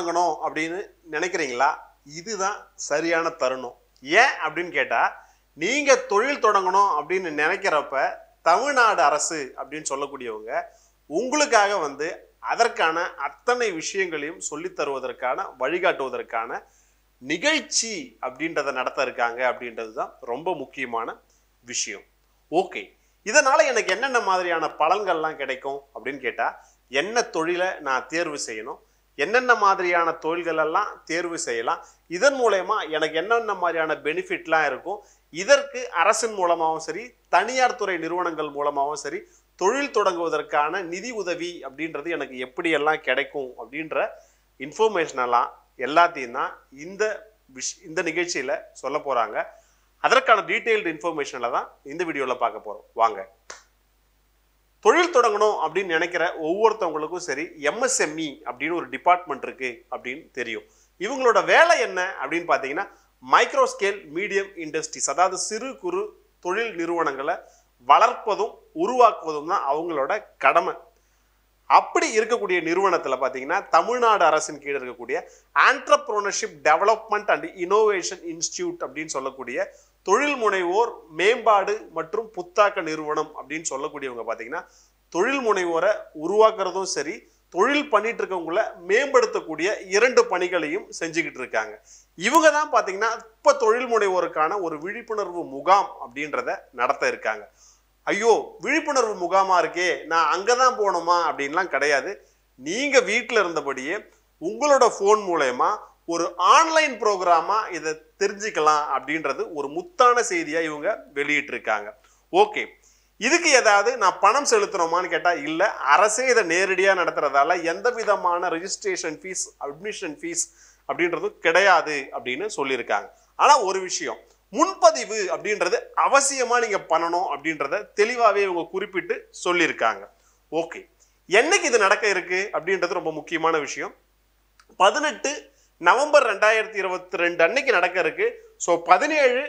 தொடங்கணும் அப்படின்னு நினைக்கிறீங்களா இதுதான் சரியான தருணம் ஏன் அப்படின்னு கேட்டால் நீங்கள் தொழில் தொடங்கணும் அப்படின்னு நினைக்கிறப்ப தமிழ்நாடு அரசு அப்படின்னு சொல்லக்கூடியவங்க உங்களுக்காக வந்து அதற்கான அத்தனை விஷயங்களையும் சொல்லி தருவதற்கான வழிகாட்டுவதற்கான நிகழ்ச்சி அப்படின்றத நடத்த இருக்காங்க அப்படின்றது தான் ரொம்ப முக்கியமான விஷயம் ஓகே இதனால் எனக்கு என்னென்ன மாதிரியான பலன்கள்லாம் கிடைக்கும் அப்படின்னு கேட்டால் என்ன தொழிலை நான் தேர்வு செய்யணும் என்னென்ன மாதிரியான தொழில்கள் எல்லாம் தேர்வு செய்யலாம் இதன் மூலயமா எனக்கு என்னென்ன மாதிரியான பெனிஃபிட்லாம் இருக்கும் இதற்கு அரசின் மூலமாகவும் சரி தனியார் துறை நிறுவனங்கள் மூலமாகவும் சரி தொழில் தொடங்குவதற்கான நிதி உதவி அப்படின்றது எனக்கு எப்படியெல்லாம் கிடைக்கும் அப்படின்ற இன்ஃபர்மேஷனெல்லாம் எல்லாத்தையும் தான் இந்த விஷ் இந்த நிகழ்ச்சியில் சொல்ல போகிறாங்க அதற்கான டீட்டெயில்டு இன்ஃபர்மேஷனில் தான் இந்த வீடியோவில் பார்க்க போகிறோம் வாங்க தொழில் தொடங்கணும் அப்படின்னு நினைக்கிற ஒவ்வொருத்தவங்களுக்கும் சரி எம்எஸ்எம்இ e அப்படின்னு ஒரு டிபார்ட்மெண்ட் இருக்குது அப்படின்னு தெரியும் இவங்களோட வேலை என்ன அப்படின்னு பார்த்தீங்கன்னா மைக்ரோ ஸ்கேல் மீடியம் இண்டஸ்ட்ரீஸ் அதாவது சிறு குறு தொழில் நிறுவனங்களை வளர்ப்பதும் உருவாக்குவதும் தான் அவங்களோட கடமை அப்படி இருக்கக்கூடிய நிறுவனத்தில் பார்த்தீங்கன்னா தமிழ்நாடு அரசின் கீழே இருக்கக்கூடிய entrepreneurship development and innovation institute அப்படின்னு சொல்லக்கூடிய தொழில் முனைவோர் மேம்பாடு மற்றும் புத்தாக்க நிறுவனம் அப்படின்னு சொல்லக்கூடியவங்க பார்த்தீங்கன்னா தொழில் முனைவோரை உருவாக்குறதும் சரி தொழில் பண்ணிட்டு இருக்கவங்கள மேம்படுத்தக்கூடிய இரண்டு பணிகளையும் செஞ்சுக்கிட்டு இருக்காங்க இவங்க தான் பார்த்தீங்கன்னா இப்போ தொழில் முனைவோருக்கான ஒரு விழிப்புணர்வு முகாம் அப்படின்றத நடத்த இருக்காங்க ஐயோ விழிப்புணர்வு முகாமாக இருக்கே நான் அங்கே தான் போகணுமா அப்படின்லாம் கிடையாது நீங்கள் வீட்டில் இருந்தபடியே உங்களோட ஃபோன் மூலயமா ஒரு ஆன்லைன் ப்ரோக்ராமாக இதை தெரிஞ்சுக்கலாம் அப்படின்றது ஒரு முத்தான செய்தியாக இவங்க வெளியிட்டிருக்காங்க ஓகே இதுக்கு ஏதாவது நான் பணம் செலுத்துகிறோமான்னு கேட்டால் இல்லை அரசே இதை நேரடியாக நடத்துகிறதால எந்த விதமான ரிஜிஸ்ட்ரேஷன் ஃபீஸ் அட்மிஷன் ஃபீஸ் அப்படின்றதும் கிடையாது அப்படின்னு சொல்லியிருக்காங்க ஆனால் ஒரு விஷயம் முன்பதிவு அப்படின்றது அவசியமாக நீங்கள் பண்ணணும் அப்படின்றத தெளிவாகவே இவங்க குறிப்பிட்டு சொல்லியிருக்காங்க ஓகே என்னைக்கு இது நடக்க இருக்குது அப்படின்றது ரொம்ப முக்கியமான விஷயம் பதினெட்டு நவம்பர் ரெண்டாயிரத்தி இருபத்தி ரெண்டு அன்னைக்கு நடக்க இருக்கு ஸோ பதினேழு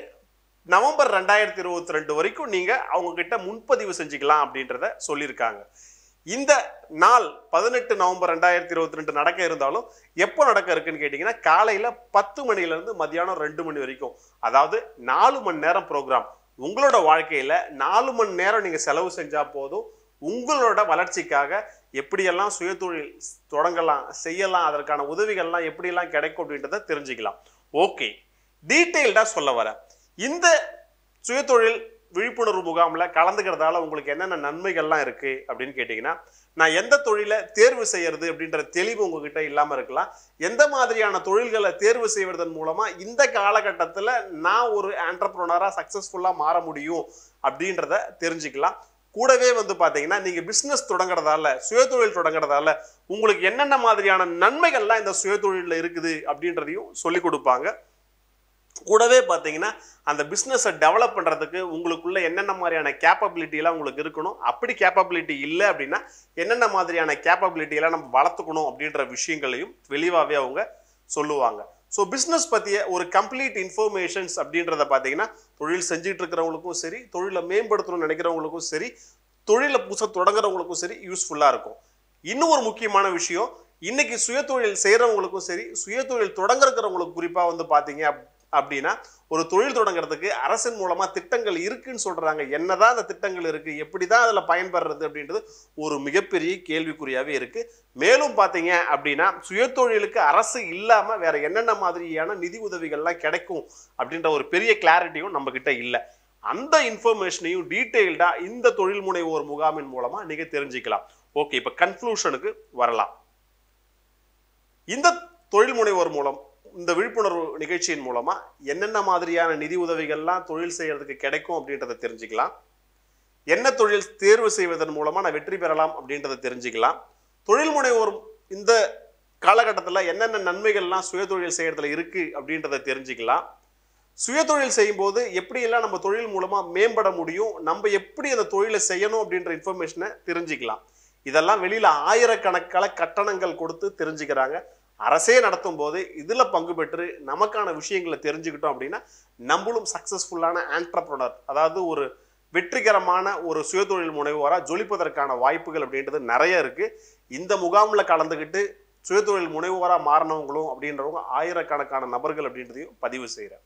நவம்பர் ரெண்டாயிரத்தி இருபத்தி ரெண்டு வரைக்கும் நீங்கள் அவங்கக்கிட்ட முன்பதிவு செஞ்சுக்கலாம் அப்படின்றத சொல்லியிருக்காங்க இந்த நாள் பதினெட்டு நவம்பர் ரெண்டாயிரத்தி இருபத்தி ரெண்டு நடக்க இருந்தாலும் எப்போ நடக்க இருக்குன்னு கேட்டிங்கன்னா காலையில் பத்து மணிலேருந்து மதியானம் ரெண்டு மணி வரைக்கும் அதாவது நாலு மணி நேரம் ப்ரோக்ராம் உங்களோட வாழ்க்கையில் நாலு மணி நேரம் நீங்கள் செலவு செஞ்சால் போதும் உங்களோட வளர்ச்சிக்காக எப்படியெல்லாம் சுயதொழில் தொடங்கலாம் செய்யலாம் அதற்கான உதவிகள்லாம் எப்படியெல்லாம் கிடைக்கும் அப்படின்றத தெரிஞ்சுக்கலாம் ஓகே டீட்டெயில்டாக சொல்ல வர இந்த சுயதொழில் விழிப்புணர்வு முகாமில் கலந்துக்கிறதால உங்களுக்கு என்னென்ன நன்மைகள்லாம் இருக்குது அப்படின்னு கேட்டிங்கன்னா நான் எந்த தொழிலை தேர்வு செய்கிறது அப்படின்ற தெளிவு உங்ககிட்ட இல்லாமல் இருக்கலாம் எந்த மாதிரியான தொழில்களை தேர்வு செய்வதன் மூலமாக இந்த காலகட்டத்தில் நான் ஒரு ஆண்டர்ப்ரோனராக சக்ஸஸ்ஃபுல்லாக மாற முடியும் அப்படின்றத தெரிஞ்சுக்கலாம் கூடவே வந்து பார்த்தீங்கன்னா நீங்கள் பிஸ்னஸ் தொடங்குறதால சுயதொழில் தொடங்குறதால உங்களுக்கு என்னென்ன மாதிரியான நன்மைகள்லாம் இந்த சுயதொழிலில் இருக்குது அப்படின்றதையும் சொல்லி கொடுப்பாங்க கூடவே பார்த்தீங்கன்னா அந்த பிஸ்னஸை டெவலப் பண்ணுறதுக்கு உங்களுக்குள்ளே என்னென்ன மாதிரியான கேப்பபிலிட்டியெல்லாம் உங்களுக்கு இருக்கணும் அப்படி கேப்பபிலிட்டி இல்லை அப்படின்னா என்னென்ன மாதிரியான கேப்பபிலிட்டியெல்லாம் நம்ம வளர்த்துக்கணும் அப்படின்ற விஷயங்களையும் தெளிவாகவே அவங்க சொல்லுவாங்க ஸோ பிஸ்னஸ் பற்றிய ஒரு கம்ப்ளீட் இன்ஃபர்மேஷன்ஸ் அப்படின்றத பார்த்தீங்கன்னா தொழில் செஞ்சுட்டு இருக்கிறவங்களுக்கும் சரி தொழிலை மேம்படுத்தணும்னு நினைக்கிறவங்களுக்கும் சரி தொழிலை புதுசாக தொடங்குறவங்களுக்கும் சரி யூஸ்ஃபுல்லாக இருக்கும் இன்னும் ஒரு முக்கியமான விஷயம் இன்னைக்கு சுயதொழில் செய்கிறவங்களுக்கும் சரி சுயதொழில் தொடங்குறவங்களுக்கு குறிப்பாக வந்து பார்த்தீங்க அப்படின்னா ஒரு தொழில் தொடங்குறதுக்கு அரசின் மூலமா திட்டங்கள் இருக்குன்னு சொல்றாங்க என்னதான் அந்த திட்டங்கள் இருக்கு எப்படி தான் பயன்படுறது அப்படின்றது ஒரு மிகப்பெரிய கேள்விக்குறியாகவே இருக்கு மேலும் பார்த்தீங்க அப்படின்னா சுயத்தொழிலுக்கு அரசு இல்லாமல் வேற என்னென்ன மாதிரியான நிதி உதவிகள்லாம் கிடைக்கும் அப்படின்ற ஒரு பெரிய கிளாரிட்டியும் நம்ம கிட்ட இல்லை அந்த இன்ஃபர்மேஷனையும் டீட்டெயில்டா இந்த தொழில் முனைவோர் முகாமின் மூலமாக நீங்கள் தெரிஞ்சுக்கலாம் ஓகே இப்போ கன்க்ளூஷனுக்கு வரலாம் இந்த தொழில் முனைவோர் மூலம் இந்த விழிப்புணர்வு நிகழ்ச்சியின் மூலமாக என்னென்ன மாதிரியான நிதி உதவிகள்லாம் தொழில் செய்கிறதுக்கு கிடைக்கும் அப்படின்றத தெரிஞ்சுக்கலாம் என்ன தொழில் தேர்வு செய்வதன் மூலமாக நான் வெற்றி பெறலாம் அப்படின்றத தெரிஞ்சுக்கலாம் தொழில் முனைவோர் இந்த காலகட்டத்தில் என்னென்ன நன்மைகள்லாம் சுயதொழில் செய்யறதுல இருக்குது அப்படின்றத தெரிஞ்சுக்கலாம் சுயதொழில் செய்யும்போது எப்படியெல்லாம் நம்ம தொழில் மூலமாக மேம்பட முடியும் நம்ம எப்படி அந்த தொழிலை செய்யணும் அப்படின்ற இன்ஃபர்மேஷனை தெரிஞ்சுக்கலாம் இதெல்லாம் வெளியில் ஆயிரக்கணக்கான கட்டணங்கள் கொடுத்து தெரிஞ்சுக்கிறாங்க அரசே நடத்தும் போது இதில் பங்கு பெற்று நமக்கான விஷயங்களை தெரிஞ்சுக்கிட்டோம் அப்படின்னா நம்மளும் சக்ஸஸ்ஃபுல்லான ஆண்டர்ப்ரனர் அதாவது ஒரு வெற்றிகரமான ஒரு சுயதொழில் முனைவோராக ஜொலிப்பதற்கான வாய்ப்புகள் அப்படின்றது நிறைய இருக்குது இந்த முகாமில் கலந்துக்கிட்டு சுயதொழில் முனைவோராக மாறினவங்களும் அப்படின்றவங்க ஆயிரக்கணக்கான நபர்கள் அப்படின்றதையும் பதிவு செய்கிறேன்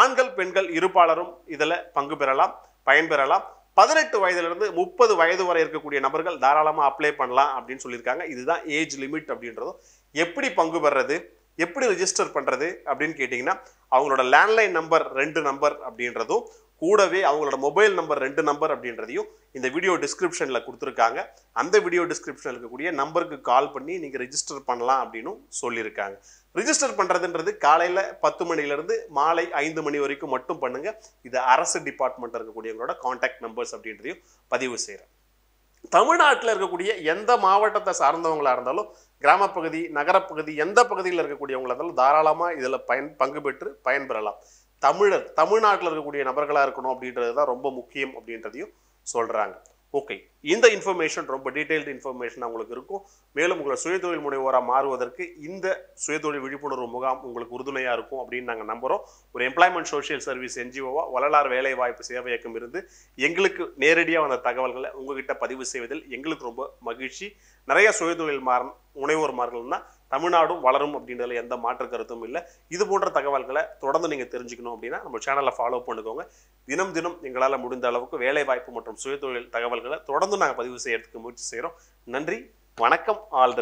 ஆண்கள் பெண்கள் இருப்பாளரும் இதில் பங்கு பெறலாம் பயன்பெறலாம் பதினெட்டு வயதிலிருந்து முப்பது வயது வரை இருக்கக்கூடிய நபர்கள் தாராளமாக அப்ளை பண்ணலாம் அப்படின்னு சொல்லியிருக்காங்க இதுதான் ஏஜ் லிமிட் அப்படின்றதும் எப்படி பங்கு பெறது எப்படி ரிஜிஸ்டர் பண்ணுறது அப்படின்னு கேட்டிங்கன்னா அவங்களோட லேண்ட்லைன் நம்பர் ரெண்டு நம்பர் அப்படின்றதும் கூடவே அவங்களோட மொபைல் நம்பர் ரெண்டு நம்பர் அப்படின்றதையும் இந்த வீடியோ டிஸ்கிரிப்ஷனில் கொடுத்துருக்காங்க அந்த வீடியோ டிஸ்கிரிப்ஷனில் இருக்கக்கூடிய நம்பருக்கு கால் பண்ணி நீங்கள் ரிஜிஸ்டர் பண்ணலாம் அப்படின்னு சொல்லியிருக்காங்க ரிஜிஸ்டர் பண்ணுறதுன்றது காலையில் பத்து மணிலேருந்து மாலை ஐந்து மணி வரைக்கும் மட்டும் பண்ணுங்கள் இது அரசு டிபார்ட்மெண்ட் இருக்கக்கூடியவங்களோட காண்டாக்ட் நம்பர்ஸ் அப்படின்றதையும் பதிவு செய்கிறேன் தமிழ்நாட்டில் இருக்கக்கூடிய எந்த மாவட்டத்தை சார்ந்தவங்களாக இருந்தாலும் கிராமப்பகுதி நகரப்பகுதி எந்த பகுதியில் இருக்கக்கூடியவங்களாக இருந்தாலும் தாராளமாக இதில் பயன் பங்கு பெற்று பயன்பெறலாம் தமிழர் தமிழ்நாட்டில் இருக்கக்கூடிய நபர்களாக இருக்கணும் அப்படின்றது தான் ரொம்ப முக்கியம் அப்படின்றதையும் சொல்கிறாங்க ஓகே இந்த இன்ஃபர்மேஷன் ரொம்ப டீட்டெயில்டு இன்ஃபர்மேஷன் உங்களுக்கு இருக்கும் மேலும் உங்களை சுயதொழில் முனைவோராக மாறுவதற்கு இந்த சுயதொழில் விழிப்புணர்வு முகாம் உங்களுக்கு உறுதுணையாக இருக்கும் அப்படின்னு நாங்கள் நம்புகிறோம் ஒரு எம்ப்ளாய்மெண்ட் சோஷியல் சர்வீஸ் என்ஜிஓவா வள்ளலார் வேலைவாய்ப்பு சேவை இயக்கம் இருந்து எங்களுக்கு நேரடியாக வந்த தகவல்களை உங்ககிட்ட பதிவு செய்வதில் எங்களுக்கு ரொம்ப மகிழ்ச்சி நிறைய சுயதொழில் மாற முனைவோர் மாறல்னா தமிழ்நாடும் வளரும் அப்படின்றதுல எந்த மாற்று கருத்தும் இல்லை இது போன்ற தகவல்களை தொடர்ந்து நீங்கள் தெரிஞ்சுக்கணும் அப்படின்னா நம்ம சேனலை ஃபாலோ பண்ணிக்கோங்க தினம் தினம் எங்களால் முடிந்த அளவுக்கு வேலைவாய்ப்பு மற்றும் சுயதொழில் தகவல்களை தொடர்ந்து நாங்கள் பதிவு செய்யறதுக்கு முயற்சி செய்கிறோம் நன்றி வணக்கம் ஆல் த